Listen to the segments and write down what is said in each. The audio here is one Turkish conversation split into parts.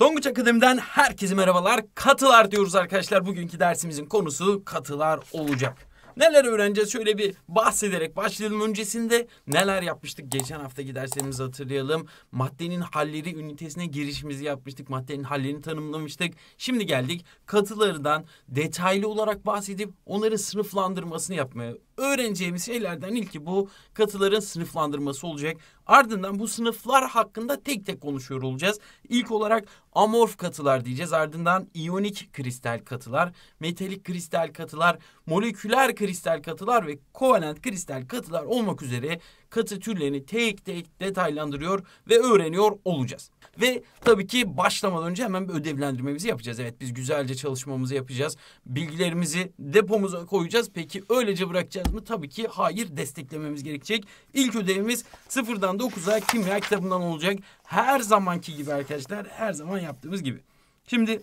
Donguç Akademi'den herkese merhabalar. Katılar diyoruz arkadaşlar. Bugünkü dersimizin konusu katılar olacak. Neler öğreneceğiz şöyle bir bahsederek başlayalım. Öncesinde neler yapmıştık? Geçen haftaki derslerimizi hatırlayalım. Maddenin halleri ünitesine girişimizi yapmıştık. Maddenin hallerini tanımlamıştık. Şimdi geldik katılarından detaylı olarak bahsedip onları sınıflandırmasını yapmaya öğreneceğimiz şeylerden ilki bu katıların sınıflandırması olacak. Ardından bu sınıflar hakkında tek tek konuşuyor olacağız. İlk olarak amorf katılar diyeceğiz. Ardından iyonik kristal katılar, metalik kristal katılar, moleküler kristal katılar ve kovalent kristal katılar olmak üzere katı türlerini tek tek detaylandırıyor ve öğreniyor olacağız. Ve tabii ki başlamadan önce hemen bir ödevlendirmemizi yapacağız. Evet biz güzelce çalışmamızı yapacağız. Bilgilerimizi depomuza koyacağız. Peki öylece bırakacağız mı? Tabii ki hayır desteklememiz gerekecek. İlk ödevimiz sıfırdan dokuza kimya kitabından olacak. Her zamanki gibi arkadaşlar her zaman yaptığımız gibi. Şimdi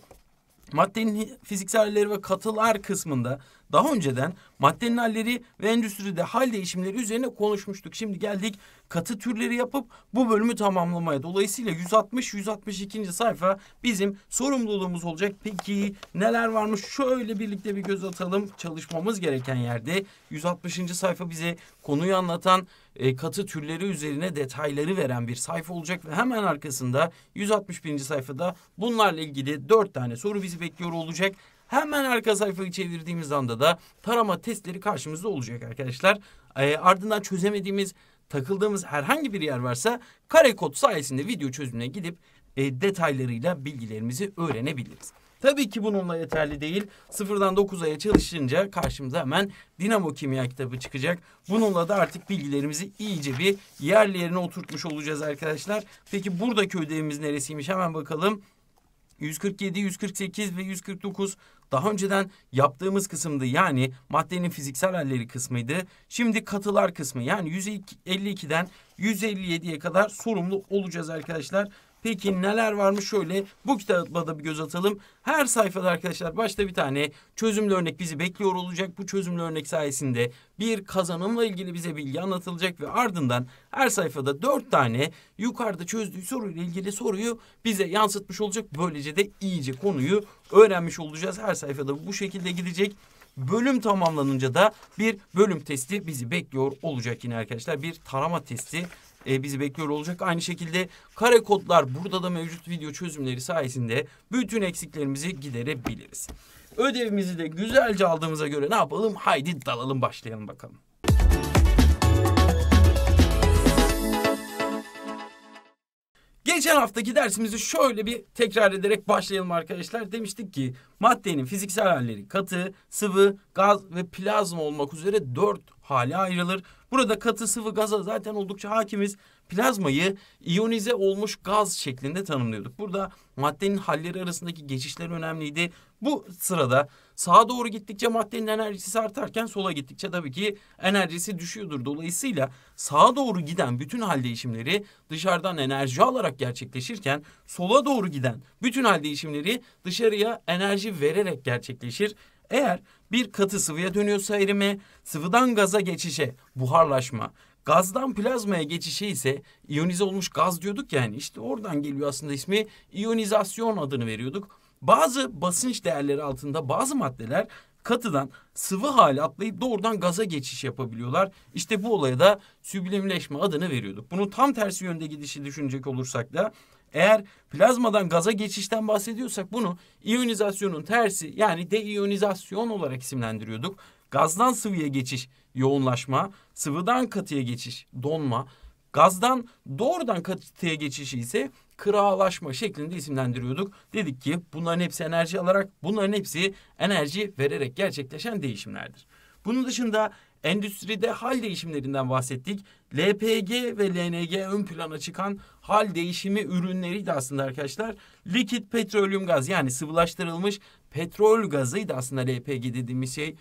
Maddenin fiziksel halleri ve katılar er kısmında daha önceden maddenin halleri ve endüstride hal değişimleri üzerine konuşmuştuk. Şimdi geldik katı türleri yapıp bu bölümü tamamlamaya. Dolayısıyla 160-162. sayfa bizim sorumluluğumuz olacak. Peki neler varmış? Şöyle birlikte bir göz atalım çalışmamız gereken yerde. 160. sayfa bize konuyu anlatan e, katı türleri üzerine detayları veren bir sayfa olacak ve hemen arkasında 161. sayfada bunlarla ilgili dört tane soru bizi bekliyor olacak. Hemen arka sayfayı çevirdiğimiz anda da tarama testleri karşımızda olacak arkadaşlar. E, ardından çözemediğimiz takıldığımız herhangi bir yer varsa kare kod sayesinde video çözümüne gidip e, detaylarıyla bilgilerimizi öğrenebiliriz. Tabii ki bununla yeterli değil. Sıfırdan 9'a çalışınca karşımıza hemen Dinamo Kimya kitabı çıkacak. Bununla da artık bilgilerimizi iyice bir yerli yerine oturtmuş olacağız arkadaşlar. Peki buradaki ödevimiz neresiymiş hemen bakalım. 147, 148 ve 149 daha önceden yaptığımız kısımdı yani maddenin fiziksel halleri kısmıydı. Şimdi katılar kısmı yani 152'den 157'ye kadar sorumlu olacağız arkadaşlar. Peki neler varmış şöyle bu kitaba da bir göz atalım. Her sayfada arkadaşlar başta bir tane çözümlü örnek bizi bekliyor olacak. Bu çözümlü örnek sayesinde bir kazanımla ilgili bize bilgi anlatılacak ve ardından her sayfada dört tane yukarıda çözdüğü soruyla ilgili soruyu bize yansıtmış olacak. Böylece de iyice konuyu öğrenmiş olacağız. Her sayfada bu şekilde gidecek bölüm tamamlanınca da bir bölüm testi bizi bekliyor olacak yine arkadaşlar. Bir tarama testi e, bizi bekliyor olacak. Aynı şekilde kare kodlar burada da mevcut video çözümleri sayesinde bütün eksiklerimizi giderebiliriz. Ödevimizi de güzelce aldığımıza göre ne yapalım? Haydi dalalım başlayalım bakalım. Geçen haftaki dersimizi şöyle bir tekrar ederek başlayalım arkadaşlar. Demiştik ki maddenin fiziksel halleri katı, sıvı, gaz ve plazma olmak üzere dört hale ayrılır Burada katı sıvı gaza zaten oldukça hakimiz. Plazmayı iyonize olmuş gaz şeklinde tanımlıyorduk. Burada maddenin halleri arasındaki geçişler önemliydi. Bu sırada sağa doğru gittikçe maddenin enerjisi artarken sola gittikçe tabii ki enerjisi düşüyordur. Dolayısıyla sağa doğru giden bütün hal değişimleri dışarıdan enerji alarak gerçekleşirken sola doğru giden bütün hal değişimleri dışarıya enerji vererek gerçekleşir. Eğer bir katı sıvıya dönüyorsa erime, sıvıdan gaza geçişe buharlaşma, Gazdan plazmaya geçişe ise iyonize olmuş gaz diyorduk yani işte oradan geliyor aslında ismi iyonizasyon adını veriyorduk. Bazı basınç değerleri altında bazı maddeler katıdan sıvı hale atlayıp doğrudan gaza geçiş yapabiliyorlar. İşte bu olaya da süblimleşme adını veriyorduk. Bunun tam tersi yönde gidişi düşünecek olursak da eğer plazmadan gaza geçişten bahsediyorsak bunu iyonizasyonun tersi yani deiyonizasyon olarak isimlendiriyorduk. Gazdan sıvıya geçiş yoğunlaşma, sıvıdan katıya geçiş donma, gazdan doğrudan katıya geçişi ise kırağalaşma şeklinde isimlendiriyorduk. Dedik ki bunların hepsi enerji alarak, bunların hepsi enerji vererek gerçekleşen değişimlerdir. Bunun dışında endüstride hal değişimlerinden bahsettik. LPG ve LNG ön plana çıkan hal değişimi ürünleri de aslında arkadaşlar. Likit petrolyum gaz yani sıvılaştırılmış petrol gazıydı aslında LPG dediğimiz şey.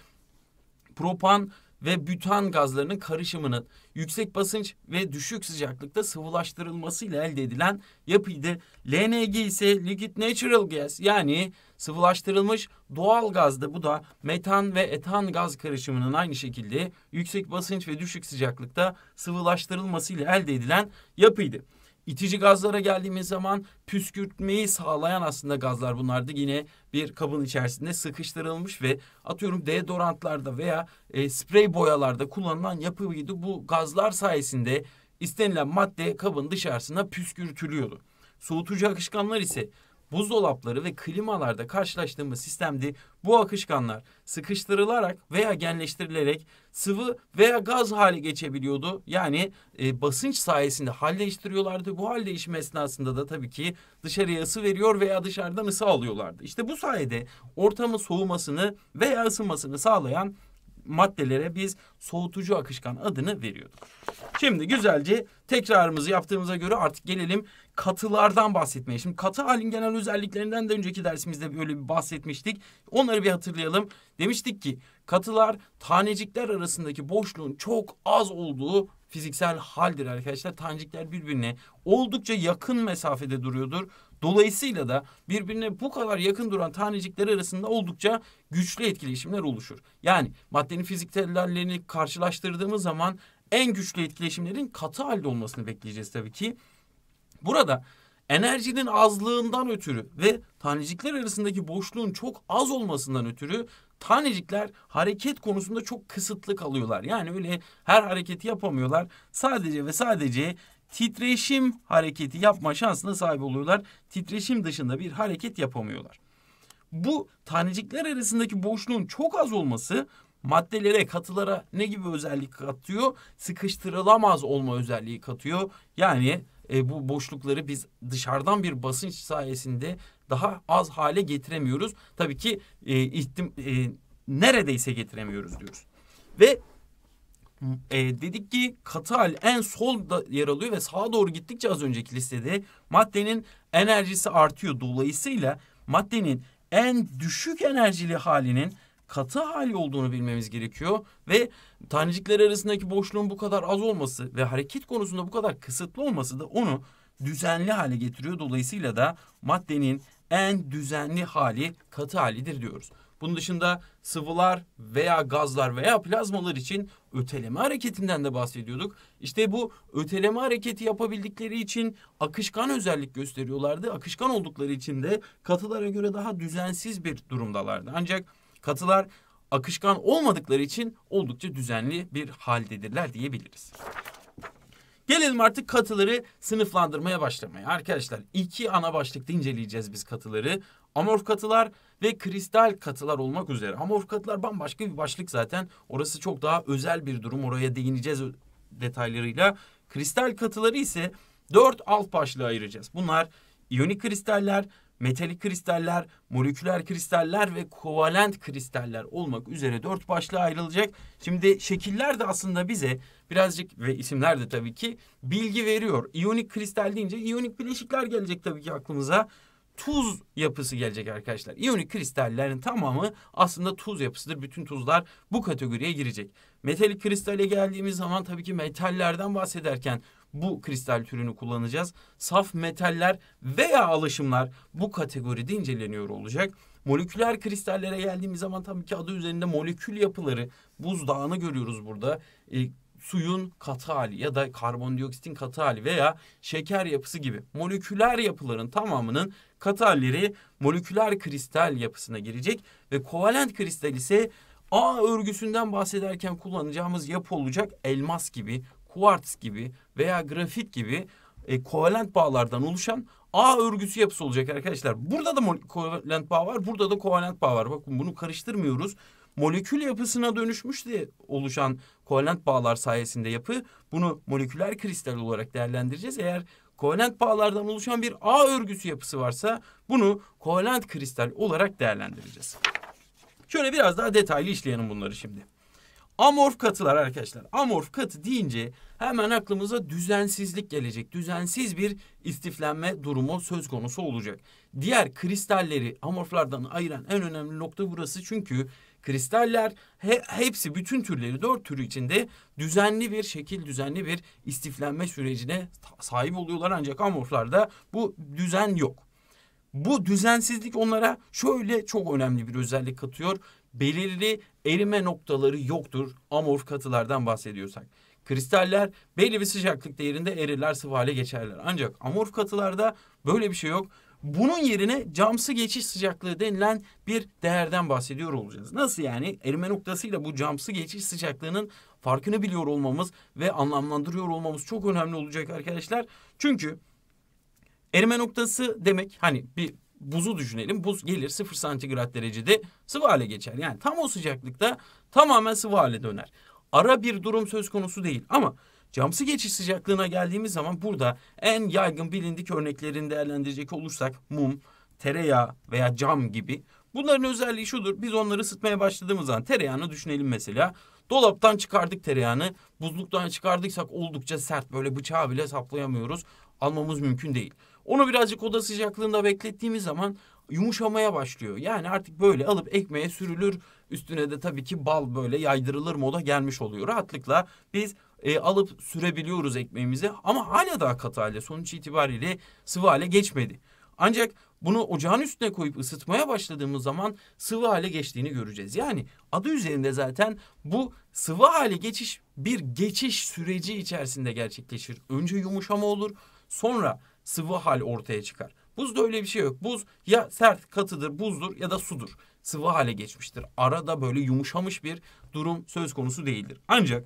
Propan ve bütan gazlarının karışımının yüksek basınç ve düşük sıcaklıkta sıvılaştırılmasıyla elde edilen yapıydı. LNG ise liquid natural gas yani sıvılaştırılmış doğal gazdı. Bu da metan ve etan gaz karışımının aynı şekilde yüksek basınç ve düşük sıcaklıkta sıvılaştırılmasıyla elde edilen yapıydı. İtici gazlara geldiğimiz zaman püskürtmeyi sağlayan aslında gazlar bunlardı yine bir kabın içerisinde sıkıştırılmış ve atıyorum deodorantlarda veya e, sprey boyalarda kullanılan yapıydı. Bu gazlar sayesinde istenilen madde kabın dışarısına püskürtülüyordu. Soğutucu akışkanlar ise buzdolapları ve klimalarda karşılaştığımız sistemde bu akışkanlar sıkıştırılarak veya genleştirilerek sıvı veya gaz hale geçebiliyordu. Yani e, basınç sayesinde hal değiştiriyorlardı. Bu hal değişimi esnasında da tabii ki dışarıya ısı veriyor veya dışarıdan ısı alıyorlardı. İşte bu sayede ortamın soğumasını veya ısınmasını sağlayan maddelere biz soğutucu akışkan adını veriyorduk. Şimdi güzelce tekrarımızı yaptığımıza göre artık gelelim katılardan bahsetmeye. Şimdi katı halin genel özelliklerinden de önceki dersimizde böyle bir bahsetmiştik. Onları bir hatırlayalım. Demiştik ki katılar tanecikler arasındaki boşluğun çok az olduğu fiziksel haldir arkadaşlar. Tanecikler birbirine oldukça yakın mesafede duruyordur. Dolayısıyla da birbirine bu kadar yakın duran tanecikler arasında oldukça güçlü etkileşimler oluşur. Yani maddenin fiziksellerini karşılaştırdığımız zaman en güçlü etkileşimlerin katı halde olmasını bekleyeceğiz tabii ki. Burada enerjinin azlığından ötürü ve tanecikler arasındaki boşluğun çok az olmasından ötürü tanecikler hareket konusunda çok kısıtlı kalıyorlar. Yani öyle her hareketi yapamıyorlar. Sadece ve sadece titreşim hareketi yapma şansına sahip oluyorlar. Titreşim dışında bir hareket yapamıyorlar. Bu tanecikler arasındaki boşluğun çok az olması maddelere, katılara ne gibi özellik katıyor? Sıkıştırılamaz olma özelliği katıyor. Yani e, bu boşlukları biz dışarıdan bir basınç sayesinde daha az hale getiremiyoruz. Tabii ki e, ihtim, e, neredeyse getiremiyoruz diyoruz. Ve e, dedik ki katal en solda yer alıyor ve sağa doğru gittikçe az önceki listede maddenin enerjisi artıyor. Dolayısıyla maddenin en düşük enerjili halinin katı hali olduğunu bilmemiz gerekiyor ve tanecikler arasındaki boşluğun bu kadar az olması ve hareket konusunda bu kadar kısıtlı olması da onu düzenli hale getiriyor. Dolayısıyla da maddenin en düzenli hali katı halidir diyoruz. Bunun dışında sıvılar veya gazlar veya plazmalar için öteleme hareketinden de bahsediyorduk. İşte bu öteleme hareketi yapabildikleri için akışkan özellik gösteriyorlardı. Akışkan oldukları için de katılara göre daha düzensiz bir durumdalardı. Ancak katılar akışkan olmadıkları için oldukça düzenli bir haldedirler diyebiliriz. Gelelim artık katıları sınıflandırmaya başlamaya. Arkadaşlar iki ana başlıkta inceleyeceğiz biz katıları. Amorf katılar ve kristal katılar olmak üzere. Amorf katılar bambaşka bir başlık zaten. Orası çok daha özel bir durum. Oraya değineceğiz detaylarıyla. Kristal katıları ise dört alt başlığa ayıracağız. Bunlar iyonik kristaller, metalik kristaller, moleküler kristaller ve kovalent kristaller olmak üzere dört başlığa ayrılacak. Şimdi şekiller de aslında bize birazcık ve isimler de tabii ki bilgi veriyor. İyonik kristal deyince iyonik bileşikler gelecek tabii ki aklımıza tuz yapısı gelecek arkadaşlar. İyonik kristallerin tamamı aslında tuz yapısıdır. Bütün tuzlar bu kategoriye girecek. Metalik kristale geldiğimiz zaman tabii ki metallerden bahsederken bu kristal türünü kullanacağız. Saf metaller veya alaşımlar bu kategoride inceleniyor olacak. Moleküler kristallere geldiğimiz zaman tabii ki adı üzerinde molekül yapıları, buzdağını görüyoruz burada. E, suyun katı hali ya da karbondioksitin katı hali veya şeker yapısı gibi moleküler yapıların tamamının katı halleri moleküler kristal yapısına girecek ve kovalent kristal ise A örgüsünden bahsederken kullanacağımız yapı olacak elmas gibi, kuarts gibi veya grafit gibi e, kovalent bağlardan oluşan A örgüsü yapısı olacak arkadaşlar. Burada da kovalent bağ var, burada da kovalent bağ var. Bakın bunu karıştırmıyoruz molekül yapısına dönüşmüş diye oluşan kovalent bağlar sayesinde yapı. Bunu moleküler kristal olarak değerlendireceğiz. Eğer kovalent bağlardan oluşan bir ağ örgüsü yapısı varsa bunu kovalent kristal olarak değerlendireceğiz. Şöyle biraz daha detaylı işleyelim bunları şimdi. Amorf katılar arkadaşlar. Amorf katı deyince hemen aklımıza düzensizlik gelecek. Düzensiz bir istiflenme durumu söz konusu olacak. Diğer kristalleri amorflardan ayıran en önemli nokta burası. Çünkü kristaller he, hepsi bütün türleri dört türü içinde düzenli bir şekil düzenli bir istiflenme sürecine sahip oluyorlar ancak amorflarda bu düzen yok. Bu düzensizlik onlara şöyle çok önemli bir özellik katıyor. Belirli erime noktaları yoktur amorf katılardan bahsediyorsak. Kristaller belli bir sıcaklık değerinde erirler sıvı hale geçerler. Ancak amorf katılarda böyle bir şey yok. Bunun yerine camsı geçiş sıcaklığı denilen bir değerden bahsediyor olacağız. Nasıl yani? Erime noktasıyla bu camsı geçiş sıcaklığının farkını biliyor olmamız ve anlamlandırıyor olmamız çok önemli olacak arkadaşlar. Çünkü erime noktası demek hani bir buzu düşünelim. Buz gelir 0 santigrat derecede sıvı hale geçer. Yani tam o sıcaklıkta tamamen sıvı hale döner. Ara bir durum söz konusu değil ama Camsı geçiş sıcaklığına geldiğimiz zaman burada en yaygın bilindik örneklerini değerlendirecek olursak mum, tereyağı veya cam gibi. Bunların özelliği şudur. Biz onları ısıtmaya başladığımız zaman tereyağını düşünelim mesela. Dolaptan çıkardık tereyağını. Buzluktan çıkardıysak oldukça sert böyle bıçağı bile saplayamıyoruz. Almamız mümkün değil. Onu birazcık oda sıcaklığında beklettiğimiz zaman yumuşamaya başlıyor. Yani artık böyle alıp ekmeğe sürülür. Üstüne de tabii ki bal böyle yaydırılır moda gelmiş oluyor. Rahatlıkla biz e, alıp sürebiliyoruz ekmeğimize ama hala daha katı hale sonuç itibariyle sıvı hale geçmedi. Ancak bunu ocağın üstüne koyup ısıtmaya başladığımız zaman sıvı hale geçtiğini göreceğiz. Yani adı üzerinde zaten bu sıvı hale geçiş bir geçiş süreci içerisinde gerçekleşir. Önce yumuşama olur sonra sıvı hal ortaya çıkar. Buzda öyle bir şey yok. Buz ya sert katıdır buzdur ya da sudur. Sıvı hale geçmiştir. Arada böyle yumuşamış bir durum söz konusu değildir. Ancak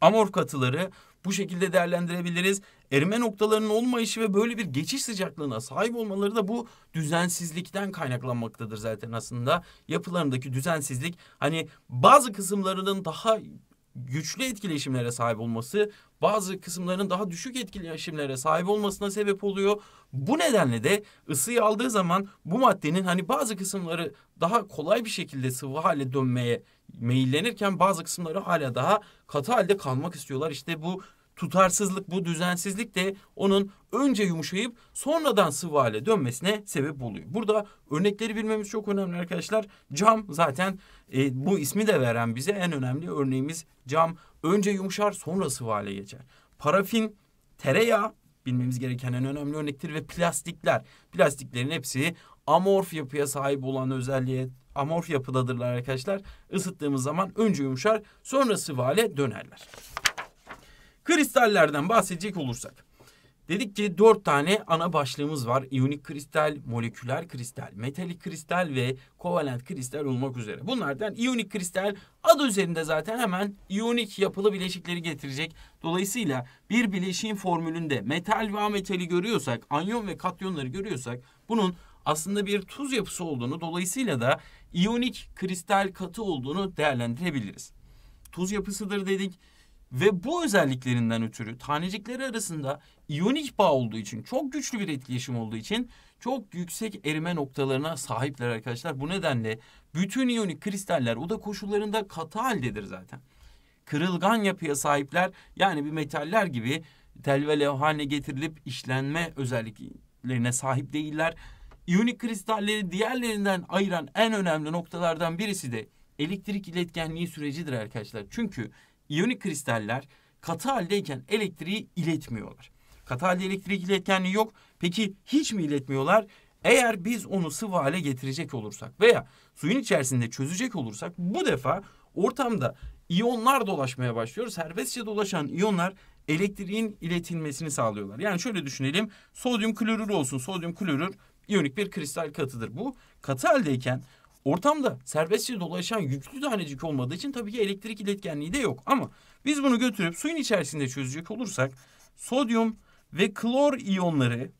amorf katıları bu şekilde değerlendirebiliriz. Erime noktalarının olmayışı ve böyle bir geçiş sıcaklığına sahip olmaları da bu düzensizlikten kaynaklanmaktadır zaten aslında. Yapılarındaki düzensizlik hani bazı kısımlarının daha güçlü etkileşimlere sahip olması bazı kısımların daha düşük etkileşimlere sahip olmasına sebep oluyor. Bu nedenle de ısıyı aldığı zaman bu maddenin hani bazı kısımları daha kolay bir şekilde sıvı hale dönmeye meyillenirken bazı kısımları hala daha katı halde kalmak istiyorlar. İşte bu tutarsızlık bu düzensizlik de onun önce yumuşayıp sonradan sıvı hale dönmesine sebep oluyor. Burada örnekleri bilmemiz çok önemli arkadaşlar. Cam zaten e, bu ismi de veren bize en önemli örneğimiz cam. Önce yumuşar sonra sıvı hale geçer. Parafin, tereyağı bilmemiz gereken en önemli örnektir ve plastikler. Plastiklerin hepsi amorf yapıya sahip olan özelliğe amorf yapıdadırlar arkadaşlar. Isıttığımız zaman önce yumuşar sonra sıvı hale dönerler. Kristallerden bahsedecek olursak. Dedik ki dört tane ana başlığımız var. İyonik kristal, moleküler kristal, metalik kristal ve kovalent kristal olmak üzere. Bunlardan iyonik kristal adı üzerinde zaten hemen iyonik yapılı bileşikleri getirecek. Dolayısıyla bir bileşiğin formülünde metal ve ametali görüyorsak, anyon ve katyonları görüyorsak bunun aslında bir tuz yapısı olduğunu dolayısıyla da iyonik kristal katı olduğunu değerlendirebiliriz. Tuz yapısıdır dedik ve bu özelliklerinden ötürü tanecikleri arasında iyonik bağ olduğu için çok güçlü bir etkileşim olduğu için çok yüksek erime noktalarına sahipler arkadaşlar. Bu nedenle bütün iyonik kristaller oda koşullarında katı haldedir zaten. Kırılgan yapıya sahipler yani bir metaller gibi tel ve levh haline getirilip işlenme özelliklerine sahip değiller. İyonik kristalleri diğerlerinden ayıran en önemli noktalardan birisi de elektrik iletkenliği sürecidir arkadaşlar. Çünkü iyonik kristaller katı haldeyken elektriği iletmiyorlar. Katı halde elektrik iletkenliği yok. Peki hiç mi iletmiyorlar? Eğer biz onu sıvı hale getirecek olursak veya suyun içerisinde çözecek olursak bu defa ortamda iyonlar dolaşmaya başlıyor. Serbestçe dolaşan iyonlar elektriğin iletilmesini sağlıyorlar. Yani şöyle düşünelim. Sodyum klorür olsun. Sodyum klorür iyonik bir kristal katıdır. Bu katı haldeyken Ortamda serbestçe dolaşan yüklü tanecik olmadığı için tabii ki elektrik iletkenliği de yok. Ama biz bunu götürüp suyun içerisinde çözecek olursak sodyum ve klor iyonları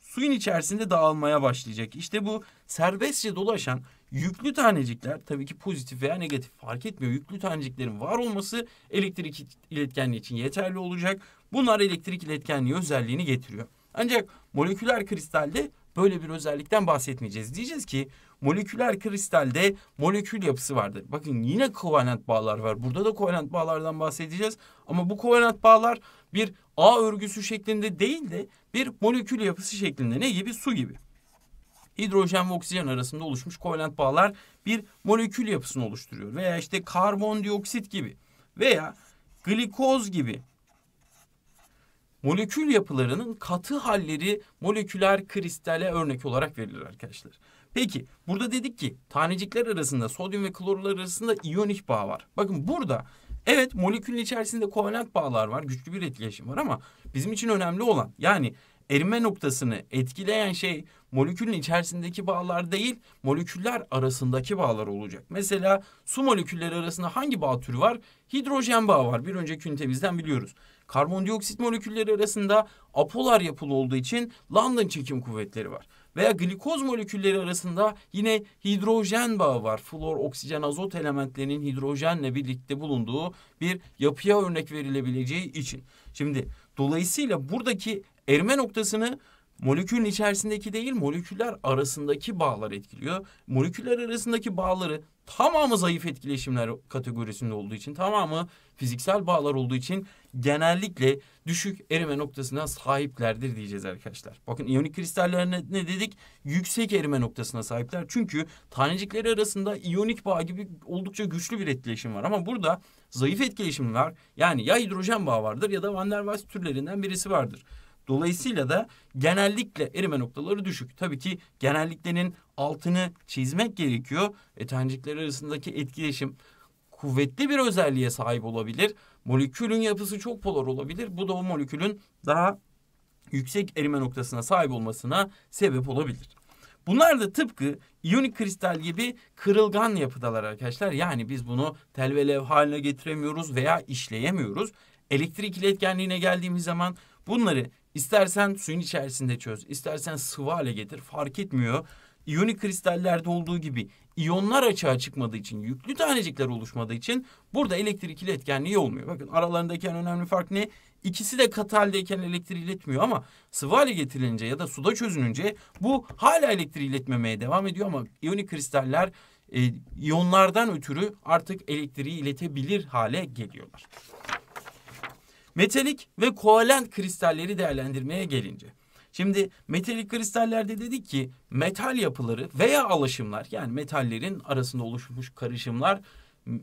suyun içerisinde dağılmaya başlayacak. İşte bu serbestçe dolaşan yüklü tanecikler tabii ki pozitif veya negatif fark etmiyor. Yüklü taneciklerin var olması elektrik iletkenliği için yeterli olacak. Bunlar elektrik iletkenliği özelliğini getiriyor. Ancak moleküler kristalde böyle bir özellikten bahsetmeyeceğiz. Diyeceğiz ki moleküler kristalde molekül yapısı vardır. Bakın yine kovalent bağlar var. Burada da kovalent bağlardan bahsedeceğiz. Ama bu kovalent bağlar bir ağ örgüsü şeklinde değil de bir molekül yapısı şeklinde ne gibi? Su gibi. Hidrojen ve oksijen arasında oluşmuş kovalent bağlar bir molekül yapısını oluşturuyor. Veya işte karbondioksit gibi veya glikoz gibi molekül yapılarının katı halleri moleküler kristale örnek olarak verilir arkadaşlar. Peki burada dedik ki tanecikler arasında sodyum ve klorlar arasında iyonik bağ var. Bakın burada evet molekülün içerisinde kovalent bağlar var. Güçlü bir etkileşim var ama bizim için önemli olan yani erime noktasını etkileyen şey molekülün içerisindeki bağlar değil, moleküller arasındaki bağlar olacak. Mesela su molekülleri arasında hangi bağ türü var? Hidrojen bağı var. Bir önceki ünitemizden biliyoruz. Karbondioksit molekülleri arasında apolar yapılı olduğu için London çekim kuvvetleri var veya glikoz molekülleri arasında yine hidrojen bağı var. Flor, oksijen, azot elementlerinin hidrojenle birlikte bulunduğu bir yapıya örnek verilebileceği için. Şimdi dolayısıyla buradaki erime noktasını molekülün içerisindeki değil moleküller arasındaki bağlar etkiliyor. Moleküller arasındaki bağları tamamı zayıf etkileşimler kategorisinde olduğu için tamamı fiziksel bağlar olduğu için genellikle düşük erime noktasına sahiplerdir diyeceğiz arkadaşlar. Bakın iyonik kristallerine ne dedik? Yüksek erime noktasına sahipler. Çünkü tanecikleri arasında iyonik bağ gibi oldukça güçlü bir etkileşim var. Ama burada zayıf etkileşim var. Yani ya hidrojen bağı vardır ya da van der Waals türlerinden birisi vardır. Dolayısıyla da genellikle erime noktaları düşük. Tabii ki genelliklerin altını çizmek gerekiyor. E, arasındaki etkileşim kuvvetli bir özelliğe sahip olabilir. Molekülün yapısı çok polar olabilir. Bu da o molekülün daha yüksek erime noktasına sahip olmasına sebep olabilir. Bunlar da tıpkı iyonik kristal gibi kırılgan yapıdalar arkadaşlar. Yani biz bunu tel ve lev haline getiremiyoruz veya işleyemiyoruz. Elektrik iletkenliğine geldiğimiz zaman bunları İstersen suyun içerisinde çöz, istersen sıvı hale getir fark etmiyor. İyonik kristallerde olduğu gibi iyonlar açığa çıkmadığı için, yüklü tanecikler oluşmadığı için burada elektrik ile etkenliği olmuyor. Bakın aralarındaki en önemli fark ne? İkisi de katı haldeyken elektrik iletmiyor ama sıvı hale getirilince ya da suda çözününce bu hala elektrik iletmemeye devam ediyor ama iyonik kristaller e, iyonlardan ötürü artık elektriği iletebilir hale geliyorlar. Metalik ve kovalent kristalleri değerlendirmeye gelince. Şimdi metalik kristallerde dedik ki metal yapıları veya alaşımlar yani metallerin arasında oluşmuş karışımlar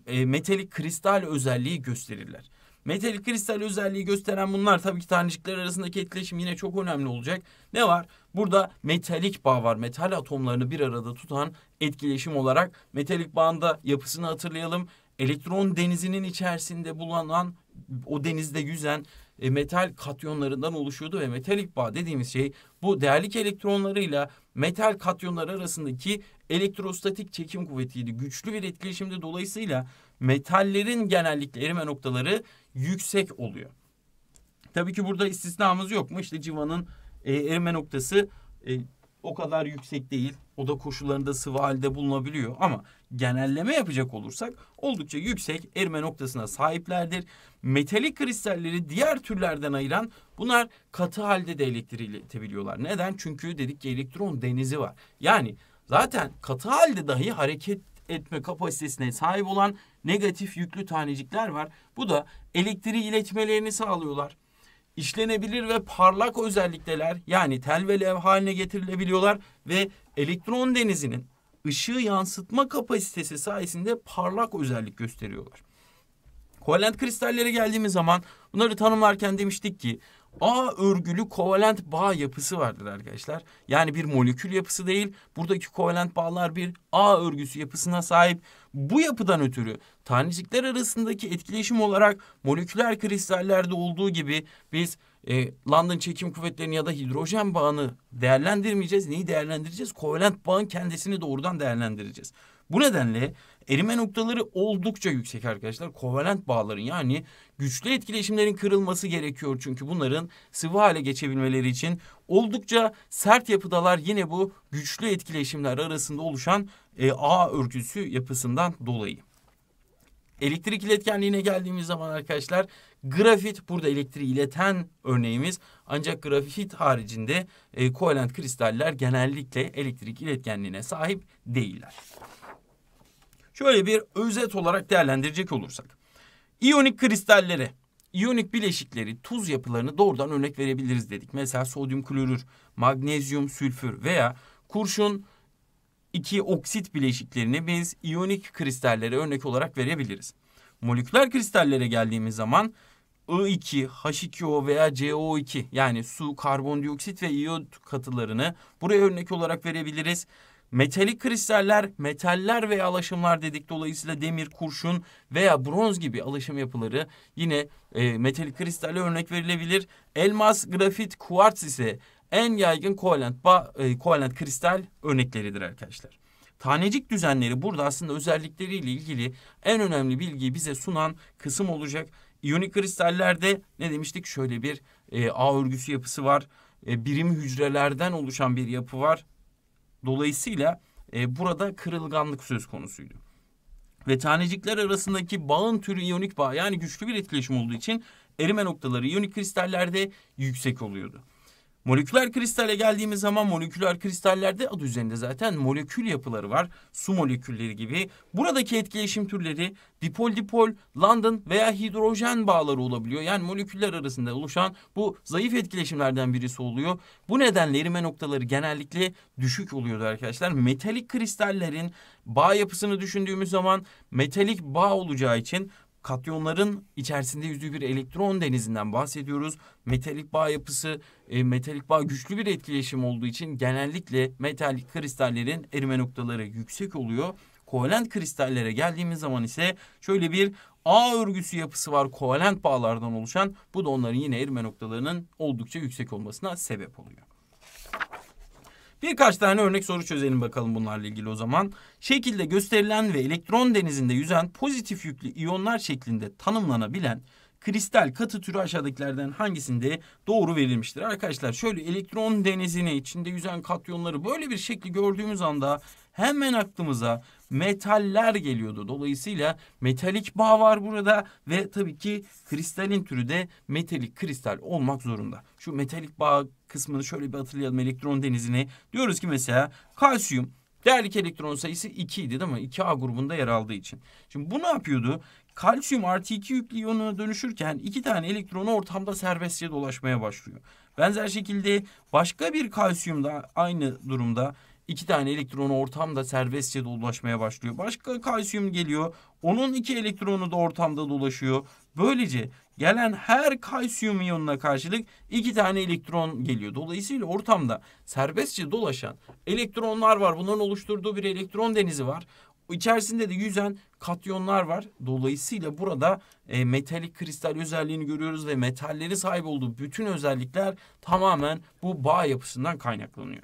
e, metalik kristal özelliği gösterirler. Metalik kristal özelliği gösteren bunlar tabii ki tanecikler arasındaki etkileşim yine çok önemli olacak. Ne var? Burada metalik bağ var. Metal atomlarını bir arada tutan etkileşim olarak metalik bağında yapısını hatırlayalım. Elektron denizinin içerisinde bulunan o denizde yüzen e, metal katyonlarından oluşuyordu ve metalik bağ dediğimiz şey bu değerlik elektronlarıyla metal katyonları arasındaki elektrostatik çekim kuvvetiydi. Güçlü bir etkileşimde dolayısıyla metallerin genellikle erime noktaları yüksek oluyor. Tabii ki burada istisnamız yok mu? İşte civanın e, erime noktası e, o kadar yüksek değil oda koşullarında sıvı halde bulunabiliyor. Ama genelleme yapacak olursak oldukça yüksek erime noktasına sahiplerdir. Metalik kristalleri diğer türlerden ayıran bunlar katı halde de elektriği iletebiliyorlar. Neden? Çünkü dedik ki elektron denizi var. Yani zaten katı halde dahi hareket etme kapasitesine sahip olan negatif yüklü tanecikler var. Bu da elektriği iletmelerini sağlıyorlar İşlenebilir ve parlak özellikler yani tel ve lev haline getirilebiliyorlar ve elektron denizinin ışığı yansıtma kapasitesi sayesinde parlak özellik gösteriyorlar. Kovalent kristallere geldiğimiz zaman bunları tanımlarken demiştik ki A örgülü kovalent bağ yapısı vardır arkadaşlar. Yani bir molekül yapısı değil. Buradaki kovalent bağlar bir A örgüsü yapısına sahip. Bu yapıdan ötürü tanecikler arasındaki etkileşim olarak moleküler kristallerde olduğu gibi biz e, London çekim kuvvetlerini ya da hidrojen bağını değerlendirmeyeceğiz. Neyi değerlendireceğiz? Kovalent bağın kendisini doğrudan değerlendireceğiz. Bu nedenle erime noktaları oldukça yüksek arkadaşlar. Kovalent bağların yani güçlü etkileşimlerin kırılması gerekiyor. Çünkü bunların sıvı hale geçebilmeleri için oldukça sert yapıdalar yine bu güçlü etkileşimler arasında oluşan e, ağ örgüsü yapısından dolayı. Elektrik iletkenliğine geldiğimiz zaman arkadaşlar grafit burada elektriği ileten örneğimiz. Ancak grafit haricinde e, kovalent kristaller genellikle elektrik iletkenliğine sahip değiller. Şöyle bir özet olarak değerlendirecek olursak. İyonik kristallere iyonik bileşikleri, tuz yapılarını doğrudan örnek verebiliriz dedik. Mesela sodyum klorür, magnezyum sülfür veya kurşun, iki oksit bileşiklerini biz iyonik kristallere örnek olarak verebiliriz. Moleküler kristallere geldiğimiz zaman I2, H2O veya CO2 yani su, karbondioksit ve iyot katılarını buraya örnek olarak verebiliriz. Metalik kristaller, metaller veya alaşımlar dedik. Dolayısıyla demir, kurşun veya bronz gibi alaşım yapıları yine e, metalik kristalle örnek verilebilir. Elmas, grafit, kuarts ise en yaygın kovalent, ba, e, kovalent kristal örnekleridir arkadaşlar. Tanecik düzenleri burada aslında özellikleriyle ilgili en önemli bilgiyi bize sunan kısım olacak. İyonik kristallerde ne demiştik? Şöyle bir e, A örgüsü yapısı var. E, birim hücrelerden oluşan bir yapı var. Dolayısıyla e, burada kırılganlık söz konusuydu. Ve tanecikler arasındaki bağın türü iyonik bağ yani güçlü bir etkileşim olduğu için erime noktaları iyonik kristallerde yüksek oluyordu. Moleküler kristale geldiğimiz zaman moleküler kristallerde adı üzerinde zaten molekül yapıları var. Su molekülleri gibi. Buradaki etkileşim türleri dipol dipol, London veya hidrojen bağları olabiliyor. Yani moleküller arasında oluşan bu zayıf etkileşimlerden birisi oluyor. Bu nedenle erime noktaları genellikle düşük oluyordu arkadaşlar. Metalik kristallerin bağ yapısını düşündüğümüz zaman metalik bağ olacağı için katyonların içerisinde yüzdüğü bir elektron denizinden bahsediyoruz. Metalik bağ yapısı, e, metalik bağ güçlü bir etkileşim olduğu için genellikle metalik kristallerin erime noktaları yüksek oluyor. Kovalent kristallere geldiğimiz zaman ise şöyle bir A örgüsü yapısı var kovalent bağlardan oluşan. Bu da onların yine erime noktalarının oldukça yüksek olmasına sebep oluyor. Birkaç tane örnek soru çözelim bakalım bunlarla ilgili o zaman. Şekilde gösterilen ve elektron denizinde yüzen pozitif yüklü iyonlar şeklinde tanımlanabilen kristal katı türü aşağıdakilerden hangisinde doğru verilmiştir? Arkadaşlar şöyle elektron denizini içinde yüzen katyonları böyle bir şekli gördüğümüz anda hemen aklımıza metaller geliyordu. Dolayısıyla metalik bağ var burada ve tabii ki kristalin türü de metalik kristal olmak zorunda. Şu metalik bağ kısmını şöyle bir hatırlayalım elektron denizini. Diyoruz ki mesela kalsiyum değerli elektron sayısı 2 idi değil mi? 2A grubunda yer aldığı için. Şimdi bu ne yapıyordu? Kalsiyum artı 2 yüklü iyonuna dönüşürken iki tane elektronu ortamda serbestçe dolaşmaya başlıyor. Benzer şekilde başka bir kalsiyum da aynı durumda iki tane elektronu ortamda serbestçe dolaşmaya başlıyor. Başka kalsiyum geliyor. Onun iki elektronu da ortamda dolaşıyor. Böylece gelen her kalsiyum iyonuna karşılık iki tane elektron geliyor. Dolayısıyla ortamda serbestçe dolaşan elektronlar var. Bunların oluşturduğu bir elektron denizi var. İçerisinde de yüzen katyonlar var. Dolayısıyla burada e, metalik kristal özelliğini görüyoruz ve metalleri sahip olduğu bütün özellikler tamamen bu bağ yapısından kaynaklanıyor.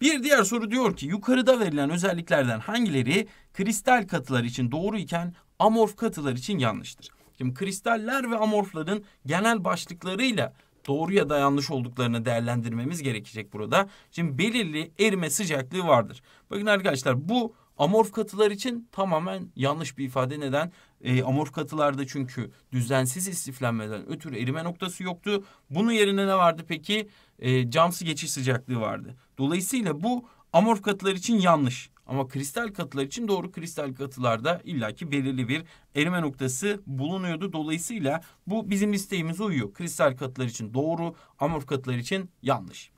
Bir diğer soru diyor ki yukarıda verilen özelliklerden hangileri kristal katılar için doğru iken amorf katılar için yanlıştır. Şimdi kristaller ve amorfların genel başlıklarıyla doğru ya da yanlış olduklarını değerlendirmemiz gerekecek burada. Şimdi belirli erime sıcaklığı vardır. Bakın arkadaşlar bu amorf katılar için tamamen yanlış bir ifade. Neden? E, amorf katılarda çünkü düzensiz istiflenmeden ötürü erime noktası yoktu. Bunun yerine ne vardı peki? E, camsı geçiş sıcaklığı vardı. Dolayısıyla bu amorf katılar için yanlış. Ama kristal katılar için doğru kristal katılarda illaki belirli bir erime noktası bulunuyordu. Dolayısıyla bu bizim isteğimize uyuyor. Kristal katılar için doğru, amorf katılar için yanlış.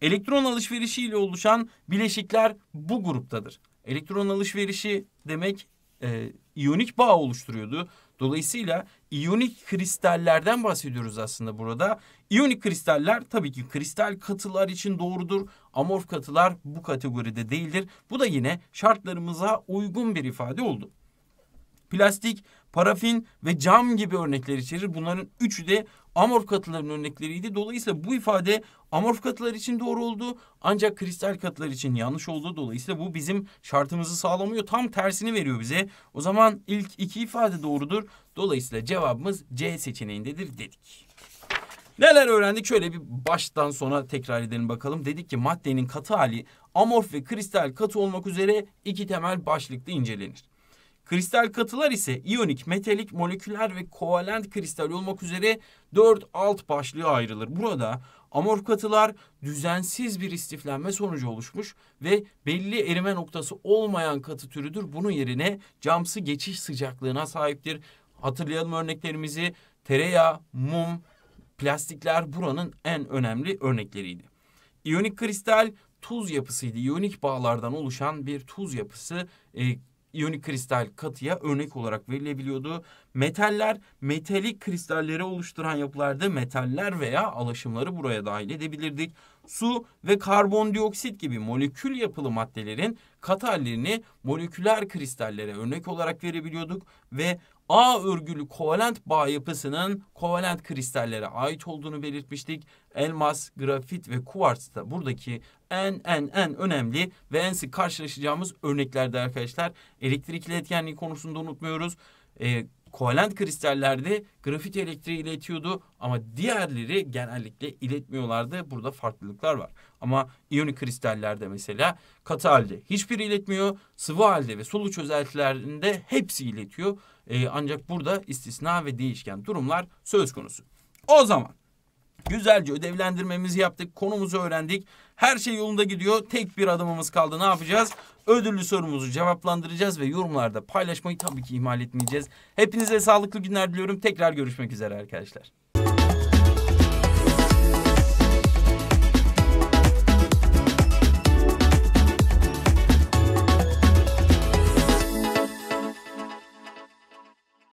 Elektron alışverişi ile oluşan bileşikler bu gruptadır. Elektron alışverişi demek e, iyonik bağ oluşturuyordu. Dolayısıyla iyonik kristallerden bahsediyoruz aslında burada. İyonik kristaller tabii ki kristal katılar için doğrudur. Amorf katılar bu kategoride değildir. Bu da yine şartlarımıza uygun bir ifade oldu. Plastik, parafin ve cam gibi örnekler içerir. Bunların üçü de amorf katıların örnekleriydi. Dolayısıyla bu ifade amorf katılar için doğru oldu ancak kristal katılar için yanlış oldu. Dolayısıyla bu bizim şartımızı sağlamıyor. Tam tersini veriyor bize. O zaman ilk iki ifade doğrudur. Dolayısıyla cevabımız C seçeneğindedir dedik. Neler öğrendik? Şöyle bir baştan sona tekrar edelim bakalım. Dedik ki maddenin katı hali amorf ve kristal katı olmak üzere iki temel başlıkta incelenir. Kristal katılar ise iyonik, metalik, moleküler ve kovalent kristal olmak üzere 4 alt başlığa ayrılır. Burada amorf katılar düzensiz bir istiflenme sonucu oluşmuş ve belli erime noktası olmayan katı türüdür. Bunun yerine camsı geçiş sıcaklığına sahiptir. Hatırlayalım örneklerimizi. Tereyağı, mum, plastikler buranın en önemli örnekleriydi. İyonik kristal tuz yapısıydı. İyonik bağlardan oluşan bir tuz yapısı. E, iyonik kristal katıya örnek olarak verilebiliyordu. Metaller metalik kristalleri oluşturan yapılarda metaller veya alaşımları buraya dahil edebilirdik. Su ve karbondioksit gibi molekül yapılı maddelerin kat hallerini moleküler kristallere örnek olarak verebiliyorduk ve A örgülü kovalent bağ yapısının kovalent kristallere ait olduğunu belirtmiştik elmas, grafit ve kuvars da buradaki en en en önemli ve en sık karşılaşacağımız örneklerde arkadaşlar. elektrik etkenliği konusunda unutmuyoruz. E, kovalent kristallerde grafit elektriği iletiyordu ama diğerleri genellikle iletmiyorlardı. Burada farklılıklar var. Ama iyonik kristallerde mesela katı halde hiçbiri iletmiyor. Sıvı halde ve sulu çözeltilerinde hepsi iletiyor. E, ancak burada istisna ve değişken durumlar söz konusu. O zaman Güzelce ödevlendirmemizi yaptık. Konumuzu öğrendik. Her şey yolunda gidiyor. Tek bir adımımız kaldı. Ne yapacağız? Ödüllü sorumuzu cevaplandıracağız ve yorumlarda paylaşmayı tabii ki ihmal etmeyeceğiz. Hepinize sağlıklı günler diliyorum. Tekrar görüşmek üzere arkadaşlar.